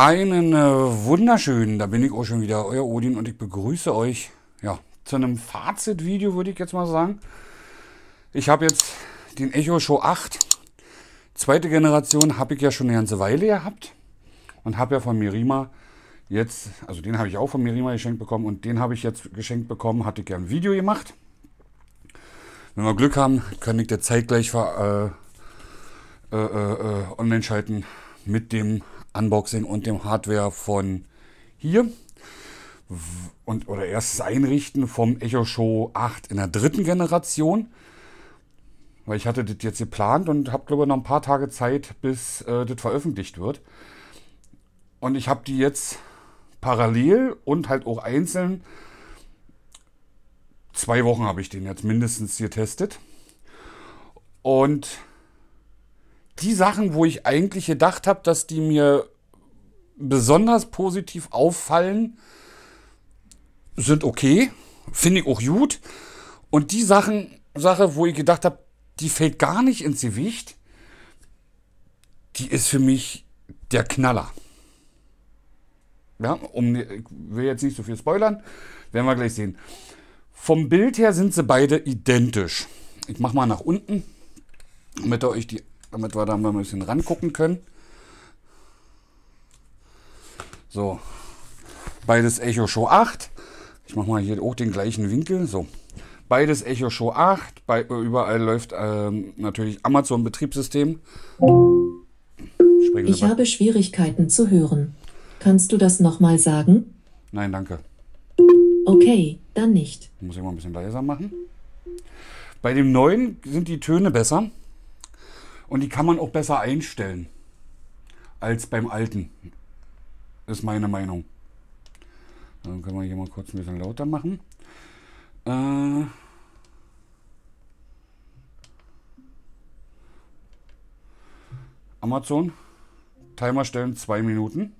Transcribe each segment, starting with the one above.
Einen äh, wunderschönen, da bin ich auch schon wieder, euer Odin und ich begrüße euch ja, zu einem Fazit-Video, würde ich jetzt mal sagen. Ich habe jetzt den Echo Show 8, zweite Generation, habe ich ja schon eine ganze Weile gehabt und habe ja von Mirima jetzt, also den habe ich auch von Mirima geschenkt bekommen und den habe ich jetzt geschenkt bekommen, hatte ich ja ein Video gemacht. Wenn wir Glück haben, kann ich der zeitgleich äh äh, äh, äh, online schalten mit dem Unboxing und dem Hardware von hier und oder erstes Einrichten vom Echo Show 8 in der dritten Generation. Weil ich hatte das jetzt geplant und habe, glaube ich, noch ein paar Tage Zeit, bis äh, das veröffentlicht wird. Und ich habe die jetzt parallel und halt auch einzeln. Zwei Wochen habe ich den jetzt mindestens getestet. Und die Sachen, wo ich eigentlich gedacht habe, dass die mir besonders positiv auffallen, sind okay. Finde ich auch gut. Und die Sachen, Sache, wo ich gedacht habe, die fällt gar nicht ins Gewicht, die ist für mich der Knaller. Ja, um, ne, ich will jetzt nicht so viel spoilern, werden wir gleich sehen. Vom Bild her sind sie beide identisch. Ich mache mal nach unten, damit ihr euch die damit wir da mal ein bisschen rangucken können. So, beides Echo Show 8. Ich mache mal hier auch den gleichen Winkel. So, beides Echo Show 8. Bei, äh, überall läuft ähm, natürlich Amazon Betriebssystem. ich habe Schwierigkeiten zu hören. Kannst du das nochmal sagen? Nein, danke. Okay, dann nicht. Muss ich mal ein bisschen leiser machen. Bei dem neuen sind die Töne besser. Und die kann man auch besser einstellen als beim alten. Ist meine Meinung. Dann können wir hier mal kurz ein bisschen lauter machen. Äh Amazon, Timer stellen 2 Minuten.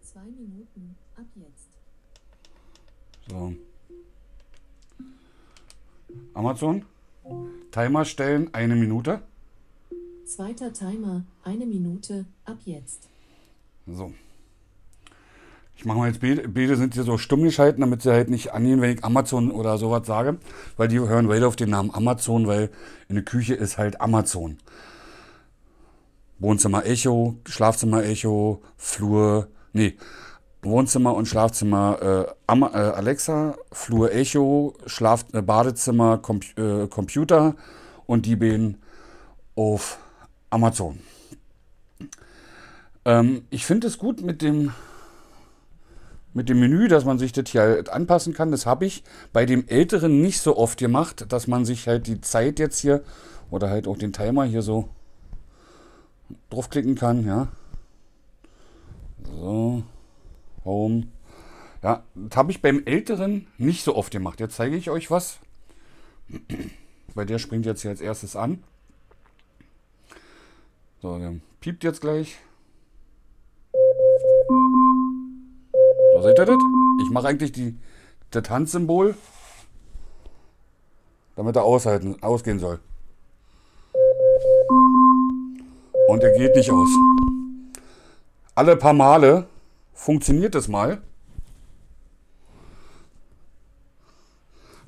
2 Minuten, ab jetzt. So. Amazon, Timer stellen eine Minute. Zweiter Timer, eine Minute, ab jetzt. So. Ich mache mal jetzt Beete, Beete sind hier so stumm geschalten, damit sie halt nicht angehen, wenn ich Amazon oder sowas sage, weil die hören weiter auf den Namen Amazon, weil in der Küche ist halt Amazon. Wohnzimmer Echo, Schlafzimmer Echo, Flur, nee, Wohnzimmer und Schlafzimmer äh, äh Alexa, Flur Echo, Schlaf, äh, Badezimmer Compu äh, Computer und die beiden auf Amazon. Ähm, ich finde es gut mit dem, mit dem Menü, dass man sich das hier halt anpassen kann. Das habe ich bei dem Älteren nicht so oft gemacht, dass man sich halt die Zeit jetzt hier oder halt auch den Timer hier so draufklicken kann. Ja. So, Home. Ja, das habe ich beim Älteren nicht so oft gemacht. Jetzt zeige ich euch was. Bei der springt jetzt hier als erstes an. Sorge. Piept jetzt gleich. So, seht ihr das? Ich mache eigentlich die, das Handsymbol, damit er aushalten, ausgehen soll. Und er geht nicht aus. Alle paar Male funktioniert es mal,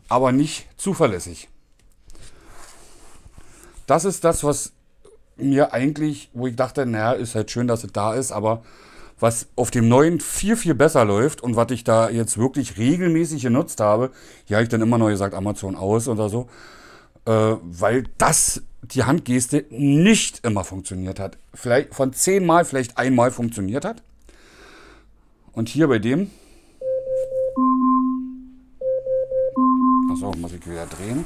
aber nicht zuverlässig. Das ist das, was mir eigentlich, wo ich dachte, naja, ist halt schön, dass es da ist, aber was auf dem neuen viel, viel besser läuft und was ich da jetzt wirklich regelmäßig genutzt habe, hier habe ich dann immer noch gesagt, Amazon aus oder so, äh, weil das, die Handgeste, nicht immer funktioniert hat. Vielleicht von zehnmal vielleicht einmal funktioniert hat. Und hier bei dem. Achso, muss ich wieder drehen.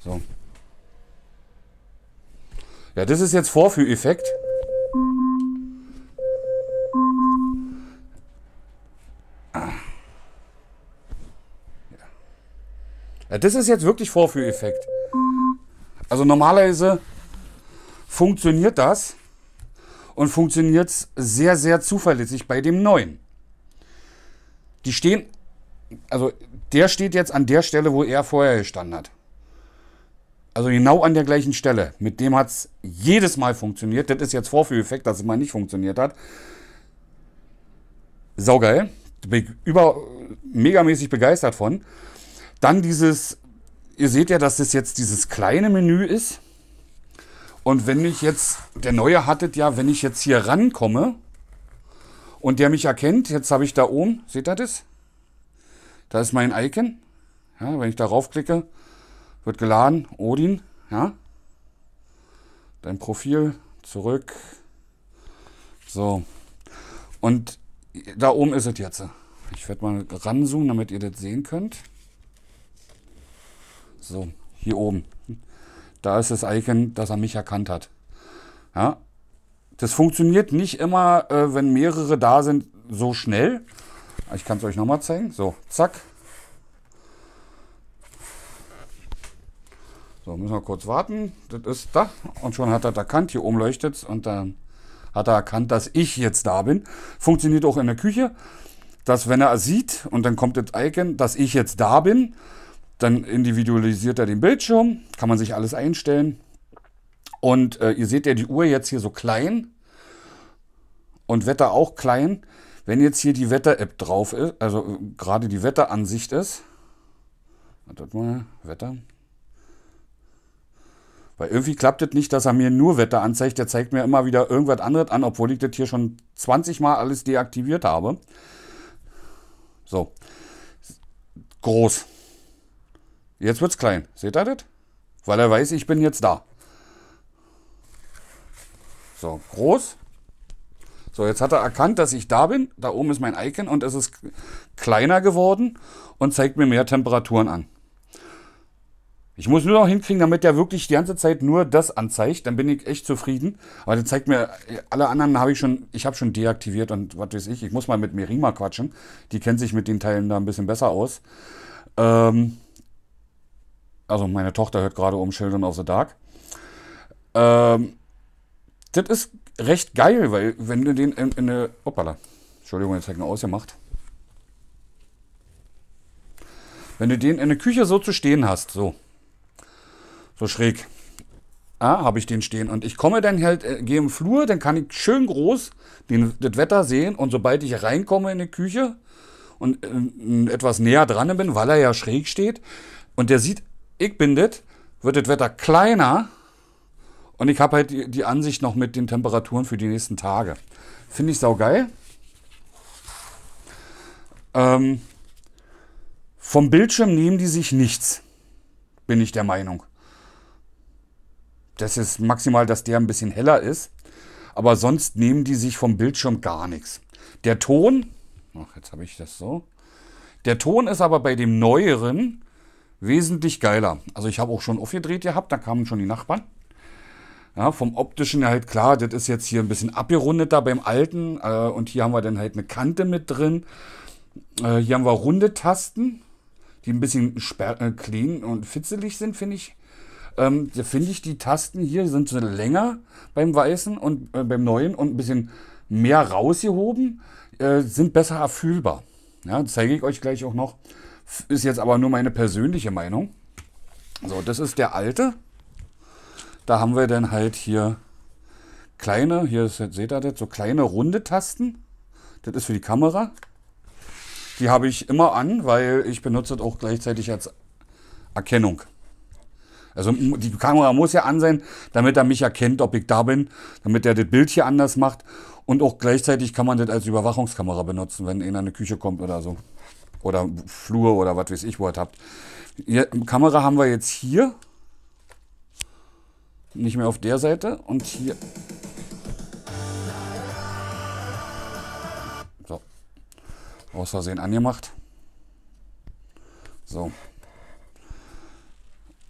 So. Ja, das ist jetzt Vorführeffekt. Ja, das ist jetzt wirklich Vorführeffekt. Also normalerweise funktioniert das und funktioniert sehr, sehr zuverlässig bei dem neuen. Die stehen, also der steht jetzt an der Stelle, wo er vorher gestanden hat. Also genau an der gleichen Stelle. Mit dem hat es jedes Mal funktioniert. Das ist jetzt Vorführeffekt, dass es mal nicht funktioniert hat. Saugeil. Bin ich über, megamäßig begeistert von. Dann dieses, ihr seht ja, dass das jetzt dieses kleine Menü ist. Und wenn ich jetzt, der Neue hattet ja, wenn ich jetzt hier rankomme und der mich erkennt, jetzt habe ich da oben, seht ihr das? Da ist mein Icon. Ja, wenn ich da raufklicke, wird geladen, Odin, ja. Dein Profil, zurück. So. Und da oben ist es jetzt. Ich werde mal ranzoomen, damit ihr das sehen könnt. So, hier oben. Da ist das Icon, dass er mich erkannt hat. Ja. Das funktioniert nicht immer, äh, wenn mehrere da sind, so schnell. Ich kann es euch nochmal zeigen. So, zack. So, müssen wir kurz warten. Das ist da. Und schon hat er erkannt, hier oben leuchtet es. Und dann hat er erkannt, dass ich jetzt da bin. Funktioniert auch in der Küche, dass wenn er sieht und dann kommt das Icon, dass ich jetzt da bin, dann individualisiert er den Bildschirm. Kann man sich alles einstellen. Und äh, ihr seht ja die Uhr jetzt hier so klein. Und Wetter auch klein. Wenn jetzt hier die Wetter-App drauf ist, also äh, gerade die Wetteransicht ist. Wartet mal, Wetter. Weil irgendwie klappt es das nicht, dass er mir nur Wetter anzeigt. Der zeigt mir immer wieder irgendwas anderes an, obwohl ich das hier schon 20 Mal alles deaktiviert habe. So. Groß. Jetzt wird es klein. Seht ihr das? Weil er weiß, ich bin jetzt da. So, groß. So, jetzt hat er erkannt, dass ich da bin. Da oben ist mein Icon und es ist kleiner geworden und zeigt mir mehr Temperaturen an. Ich muss nur noch hinkriegen, damit der wirklich die ganze Zeit nur das anzeigt. Dann bin ich echt zufrieden. Aber dann zeigt mir, äh, alle anderen habe ich schon, ich habe schon deaktiviert und was weiß ich. Ich muss mal mit Merima quatschen. Die kennt sich mit den Teilen da ein bisschen besser aus. Ähm also meine Tochter hört gerade um Children of the Dark. Ähm das ist recht geil, weil wenn du den in, in eine... Hoppala. Entschuldigung, jetzt habe ich nur ausgemacht. Wenn du den in der Küche so zu stehen hast, so, so schräg. Ah, habe ich den stehen. Und ich komme dann halt, äh, gehe im Flur, dann kann ich schön groß den, das Wetter sehen. Und sobald ich reinkomme in die Küche und äh, etwas näher dran bin, weil er ja schräg steht, und der sieht, ich bin das, wird das Wetter kleiner. Und ich habe halt die, die, Ansicht noch mit den Temperaturen für die nächsten Tage. Finde ich saugeil. Ähm, vom Bildschirm nehmen die sich nichts, bin ich der Meinung. Das ist maximal, dass der ein bisschen heller ist. Aber sonst nehmen die sich vom Bildschirm gar nichts. Der Ton, ach, jetzt habe ich das so. Der Ton ist aber bei dem neueren wesentlich geiler. Also ich habe auch schon aufgedreht gehabt, da kamen schon die Nachbarn. Ja, vom optischen halt klar, das ist jetzt hier ein bisschen abgerundeter beim alten. Äh, und hier haben wir dann halt eine Kante mit drin. Äh, hier haben wir runde Tasten, die ein bisschen äh, clean und fitzelig sind, finde ich ähm, da finde ich, die Tasten hier sind so länger beim Weißen und äh, beim Neuen und ein bisschen mehr rausgehoben, äh, sind besser erfühlbar. Ja, zeige ich euch gleich auch noch. Ist jetzt aber nur meine persönliche Meinung. So, das ist der alte. Da haben wir dann halt hier kleine, hier ist, seht ihr das, so kleine runde Tasten. Das ist für die Kamera. Die habe ich immer an, weil ich benutze das auch gleichzeitig als Erkennung. Also die Kamera muss ja an sein, damit er mich erkennt, ob ich da bin, damit er das Bild hier anders macht. Und auch gleichzeitig kann man das als Überwachungskamera benutzen, wenn einer in eine Küche kommt oder so. Oder Flur oder was weiß ich, wo ihr habt. Hier, Kamera haben wir jetzt hier. Nicht mehr auf der Seite. Und hier. So. Aus Versehen angemacht. So.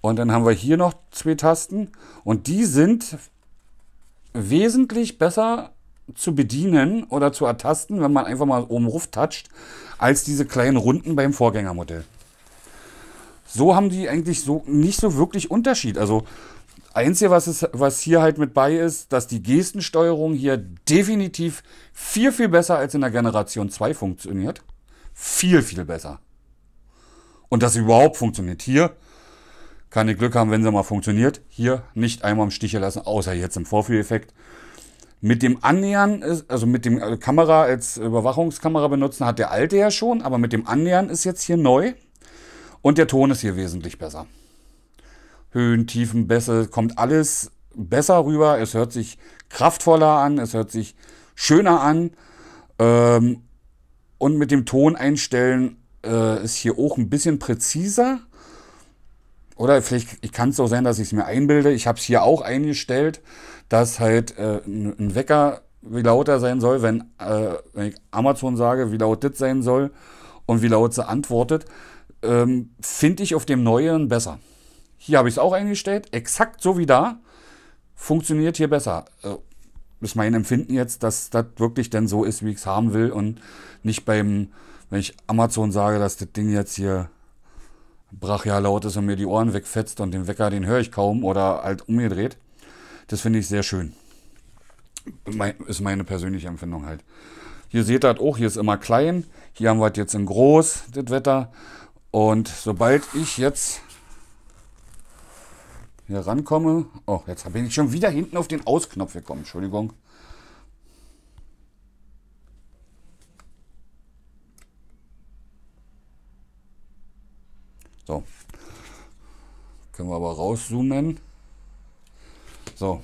Und dann haben wir hier noch zwei Tasten. Und die sind wesentlich besser zu bedienen oder zu ertasten, wenn man einfach mal oben ruf toucht, als diese kleinen Runden beim Vorgängermodell. So haben die eigentlich so nicht so wirklich Unterschied. Also Einzige, was, ist, was hier halt mit bei ist, dass die Gestensteuerung hier definitiv viel, viel besser als in der Generation 2 funktioniert. Viel, viel besser. Und dass sie überhaupt funktioniert. Hier kann ich Glück haben, wenn sie mal funktioniert. Hier nicht einmal im Stiche lassen, außer jetzt im Vorführeffekt. Mit dem Annähern, ist, also mit dem äh, Kamera als Überwachungskamera benutzen, hat der alte ja schon, aber mit dem Annähern ist jetzt hier neu. Und der Ton ist hier wesentlich besser. Höhen, Tiefen, Bässe, kommt alles besser rüber. Es hört sich kraftvoller an, es hört sich schöner an. Ähm, und mit dem Ton einstellen äh, ist hier auch ein bisschen präziser. Oder vielleicht kann es auch sein, dass ich es mir einbilde. Ich habe es hier auch eingestellt, dass halt äh, ein Wecker wie laut er sein soll, wenn, äh, wenn ich Amazon sage, wie laut das sein soll und wie laut sie antwortet, ähm, finde ich auf dem neuen besser. Hier habe ich es auch eingestellt, exakt so wie da, funktioniert hier besser. Äh, ist mein Empfinden jetzt, dass das wirklich denn so ist, wie ich es haben will und nicht beim, wenn ich Amazon sage, dass das Ding jetzt hier brachial laut ist und mir die Ohren wegfetzt und den Wecker, den höre ich kaum oder halt umgedreht. Das finde ich sehr schön. ist meine persönliche Empfindung halt. Hier seht ihr das auch, hier ist immer klein. Hier haben wir das jetzt in groß, das Wetter. Und sobald ich jetzt hier rankomme, oh, jetzt bin ich schon wieder hinten auf den Ausknopf gekommen, Entschuldigung. So. Können wir aber rauszoomen. So.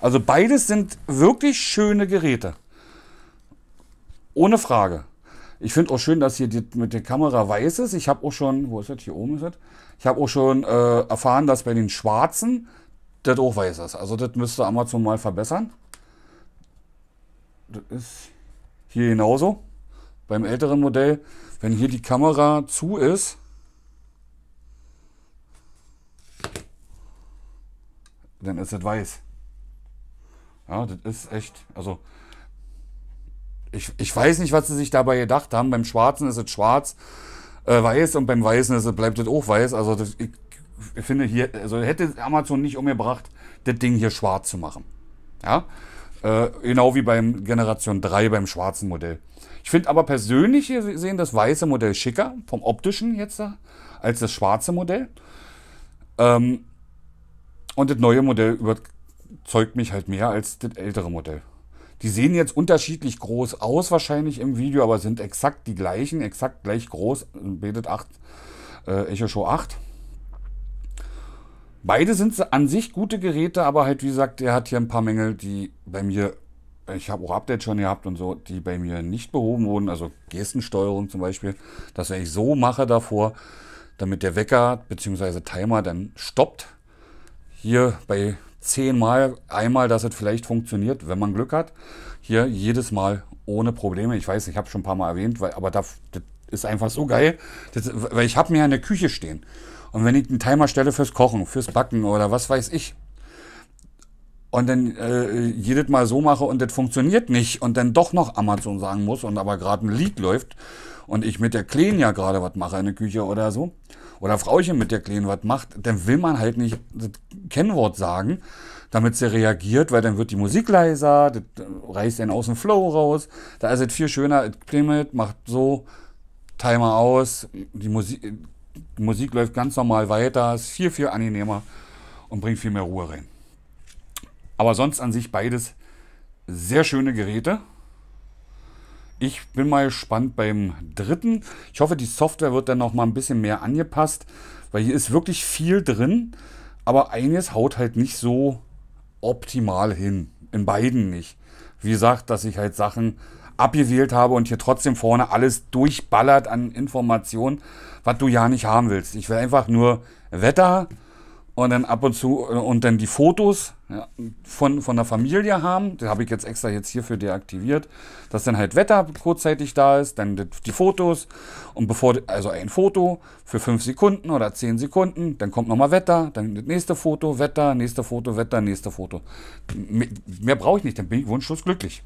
Also beides sind wirklich schöne Geräte. Ohne Frage. Ich finde auch schön, dass hier die, mit der Kamera weiß ist. Ich habe auch schon, wo ist das? Hier oben ist das. Ich habe auch schon äh, erfahren, dass bei den Schwarzen das auch weiß ist. Also das müsste Amazon mal verbessern. Das ist hier genauso. Beim älteren Modell, wenn hier die Kamera zu ist, dann ist es weiß. Ja, das ist echt, also ich, ich weiß nicht, was sie sich dabei gedacht haben. Beim Schwarzen ist es schwarz, äh, weiß und beim Weißen ist es, bleibt es auch weiß. Also das, ich, ich, finde hier, also hätte Amazon nicht umgebracht, das Ding hier schwarz zu machen. Ja, äh, genau wie beim Generation 3 beim schwarzen Modell. Ich finde aber persönlich hier sehen das weiße Modell schicker, vom optischen jetzt als das schwarze Modell. Ähm, und das neue Modell überzeugt mich halt mehr als das ältere Modell. Die sehen jetzt unterschiedlich groß aus wahrscheinlich im Video, aber sind exakt die gleichen, exakt gleich groß. Betet 8, äh, Echo Show 8. Beide sind an sich gute Geräte, aber halt wie gesagt, der hat hier ein paar Mängel, die bei mir, ich habe auch Updates schon gehabt und so, die bei mir nicht behoben wurden. Also Gestensteuerung zum Beispiel, dass wenn ich so mache davor, damit der Wecker bzw. Timer dann stoppt, hier bei zehnmal einmal, dass es vielleicht funktioniert, wenn man Glück hat. Hier jedes Mal ohne Probleme. Ich weiß, ich habe schon ein paar Mal erwähnt, weil, aber das, das ist einfach so geil. Das, weil ich habe mir in der Küche stehen. Und wenn ich einen Timer stelle fürs Kochen, fürs Backen oder was weiß ich, und dann äh, jedes Mal so mache und das funktioniert nicht und dann doch noch Amazon sagen muss und aber gerade ein Lied läuft und ich mit der Kleen ja gerade was mache in der Küche oder so, oder Frauchen mit der Kleinen was macht, dann will man halt nicht das Kennwort sagen, damit sie reagiert, weil dann wird die Musik leiser, das äh, reißt einen aus dem Flow raus. Da ist es viel schöner, es klingelt, macht so, Timer aus, die Musik, die Musik läuft ganz normal weiter, ist viel, viel angenehmer und bringt viel mehr Ruhe rein. Aber sonst an sich beides sehr schöne Geräte ich bin mal gespannt beim dritten. Ich hoffe, die Software wird dann noch mal ein bisschen mehr angepasst, weil hier ist wirklich viel drin, aber eines haut halt nicht so optimal hin. In beiden nicht. Wie gesagt, dass ich halt Sachen abgewählt habe und hier trotzdem vorne alles durchballert an Informationen, was du ja nicht haben willst. Ich will einfach nur Wetter, und dann ab und zu äh, und dann die Fotos ja, von, von der Familie haben. Die habe ich jetzt extra jetzt hierfür deaktiviert, dass dann halt Wetter kurzzeitig da ist, dann die Fotos und bevor, also ein Foto für fünf Sekunden oder zehn Sekunden, dann kommt nochmal Wetter, dann das nächste Foto, Wetter, nächste Foto, Wetter, nächste Foto. Mehr, mehr brauche ich nicht, dann bin ich wunschlos glücklich.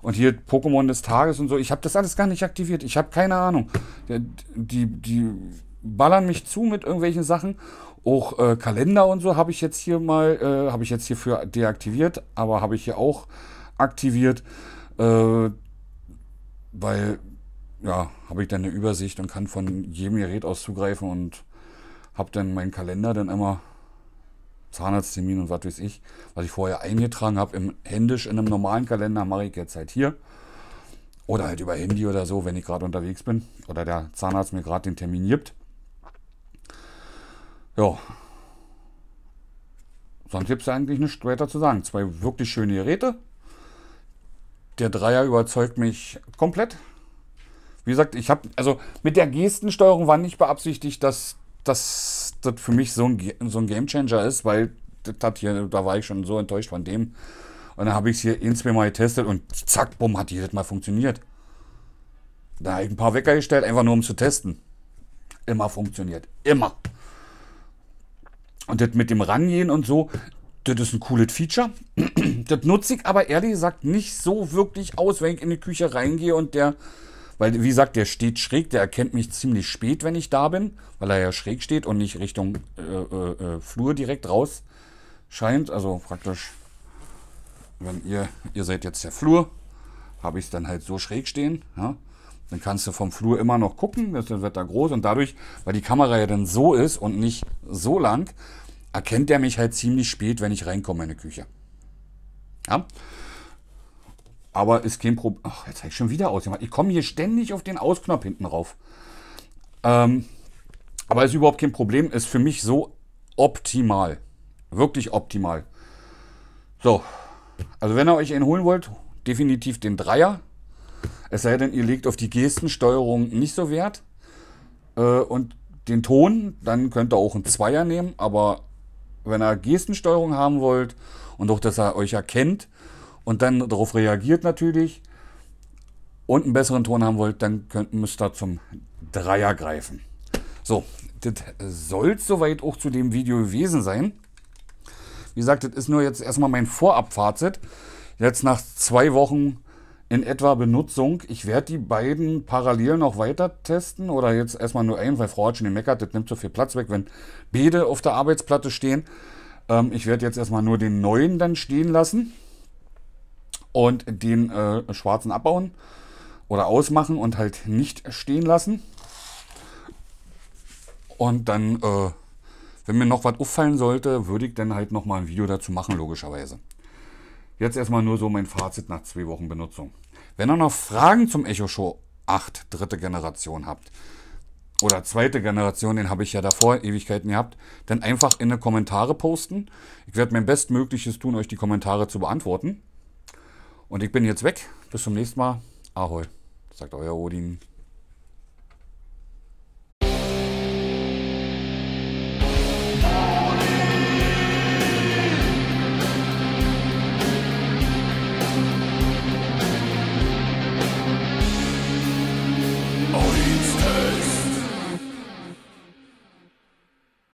Und hier Pokémon des Tages und so, ich habe das alles gar nicht aktiviert, ich habe keine Ahnung. Die, die ballern mich zu mit irgendwelchen Sachen auch äh, Kalender und so habe ich jetzt hier mal, äh, habe ich jetzt hierfür deaktiviert, aber habe ich hier auch aktiviert, äh, weil ja, habe ich dann eine Übersicht und kann von jedem Gerät aus zugreifen und habe dann meinen Kalender dann immer Zahnarzttermin und was weiß ich, was ich vorher eingetragen habe, im händisch in einem normalen Kalender mache ich jetzt halt hier oder halt über Handy oder so, wenn ich gerade unterwegs bin oder der Zahnarzt mir gerade den Termin gibt. Ja. Sonst gibt es eigentlich nichts weiter zu sagen. Zwei wirklich schöne Geräte. Der Dreier überzeugt mich komplett. Wie gesagt, ich habe, also mit der Gestensteuerung war nicht beabsichtigt, dass, das für mich so ein, so ein Gamechanger ist, weil das hat hier, da war ich schon so enttäuscht von dem. Und dann habe ich es hier ein, zwei Mal getestet und zack, bumm, hat jedes Mal funktioniert. Da habe ich ein paar Wecker gestellt, einfach nur um zu testen. Immer funktioniert. Immer. Und das mit dem Rangehen und so, das ist ein cooles Feature. das nutze ich aber ehrlich gesagt nicht so wirklich aus, wenn ich in die Küche reingehe und der, weil wie gesagt, der steht schräg, der erkennt mich ziemlich spät, wenn ich da bin, weil er ja schräg steht und nicht Richtung äh, äh, äh Flur direkt raus scheint. Also praktisch, wenn ihr, ihr seid jetzt der Flur, habe ich es dann halt so schräg stehen. Ja? Dann kannst du vom Flur immer noch gucken, das wird da groß und dadurch, weil die Kamera ja dann so ist und nicht so lang, erkennt er mich halt ziemlich spät, wenn ich reinkomme in die Küche. Ja? Aber ist kein Problem. Ach, jetzt habe ich schon wieder ausgemacht. Ich komme hier ständig auf den Ausknopf hinten rauf. Ähm, aber ist überhaupt kein Problem. Ist für mich so optimal. Wirklich optimal. So. Also wenn ihr euch einen holen wollt, definitiv den Dreier. Es sei denn, ihr legt auf die Gestensteuerung nicht so Wert. Äh, und den Ton, dann könnt ihr auch einen Zweier nehmen. Aber wenn ihr Gestensteuerung haben wollt und auch, dass er euch erkennt und dann darauf reagiert natürlich und einen besseren Ton haben wollt, dann könnt, müsst ihr zum Dreier greifen. So, das soll es soweit auch zu dem Video gewesen sein. Wie gesagt, das ist nur jetzt erstmal mein Vorabfazit. Jetzt nach zwei Wochen in etwa Benutzung. Ich werde die beiden parallel noch weiter testen oder jetzt erstmal nur einen, weil Frau hat schon gemeckert, das nimmt so viel Platz weg, wenn beide auf der Arbeitsplatte stehen. Ähm, ich werde jetzt erstmal nur den neuen dann stehen lassen und den äh, schwarzen abbauen oder ausmachen und halt nicht stehen lassen. Und dann, äh, wenn mir noch was auffallen sollte, würde ich dann halt nochmal ein Video dazu machen, logischerweise. Jetzt erstmal nur so mein Fazit nach zwei Wochen Benutzung. Wenn ihr noch Fragen zum Echo Show 8 dritte Generation habt oder zweite Generation, den habe ich ja davor Ewigkeiten gehabt, dann einfach in die Kommentare posten. Ich werde mein Bestmögliches tun, euch die Kommentare zu beantworten. Und ich bin jetzt weg. Bis zum nächsten Mal. Ahoi, sagt euer Odin.